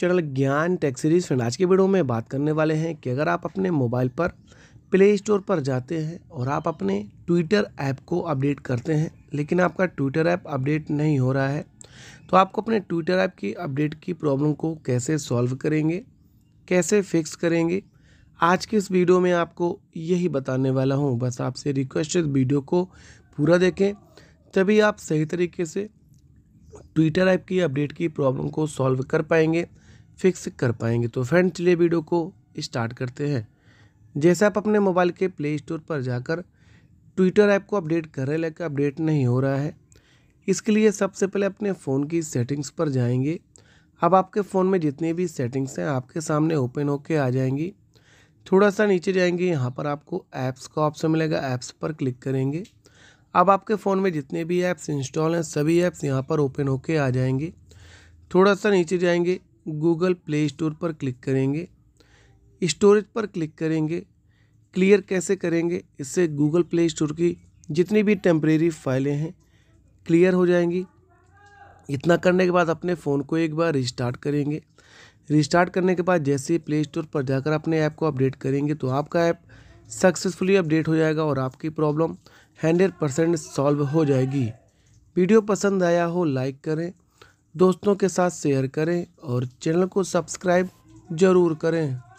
channel ज्ञान take series friend आज के वीडियो में बात करने वाले हैं कि अगर आप अपने मोबाइल पर प्ले स्टोर पर जाते हैं और आप अपने ट्विटर ऐप को अपडेट करते हैं लेकिन आपका ट्विटर ऐप अपडेट नहीं हो रहा है तो आपको अपने ट्विटर ऐप की अपडेट की प्रॉब्लम को कैसे सॉल्व करेंगे कैसे फिक्स करेंगे आज के इस वीडियो में आपको यही बताने वाला हूँ बस आपसे रिक्वेस्ट वीडियो को पूरा देखें तभी आप सही तरीके से ट्विटर ऐप की अपडेट की प्रॉब्लम को सॉल्व कर पाएंगे फिक्स कर पाएंगे तो फ्रेंड चलिए वीडियो को स्टार्ट करते हैं जैसे आप अपने मोबाइल के प्ले स्टोर पर जाकर ट्विटर ऐप को अपडेट कर रहे लेकिन अपडेट नहीं हो रहा है इसके लिए सबसे पहले अपने फ़ोन की सेटिंग्स पर जाएंगे अब आपके फ़ोन में जितनी भी सेटिंग्स हैं आपके सामने ओपन होके आ जाएंगी थोड़ा सा नीचे जाएंगे यहाँ पर आपको ऐप्स का ऑप्शन मिलेगा ऐप्स पर क्लिक करेंगे अब आपके फ़ोन में जितने भी ऐप्स इंस्टॉल हैं सभी ऐप्स यहाँ पर ओपन होके आ जाएंगे थोड़ा सा नीचे जाएंगे गूगल प्ले स्टोर पर क्लिक करेंगे स्टोरेज पर क्लिक करेंगे क्लियर कैसे करेंगे इससे गूगल प्ले स्टोर की जितनी भी टेम्परेरी फाइलें हैं क्लियर हो जाएंगी इतना करने के बाद अपने फ़ोन को एक बार रिस्टार्ट करेंगे रिस्टार्ट करने के बाद जैसे ही प्ले स्टोर पर जाकर अपने ऐप को अपडेट करेंगे तो आपका ऐप सक्सेसफुली अपडेट हो जाएगा और आपकी प्रॉब्लम हंड्रेड परसेंट सॉल्व हो जाएगी वीडियो पसंद आया हो लाइक करें दोस्तों के साथ शेयर करें और चैनल को सब्सक्राइब ज़रूर करें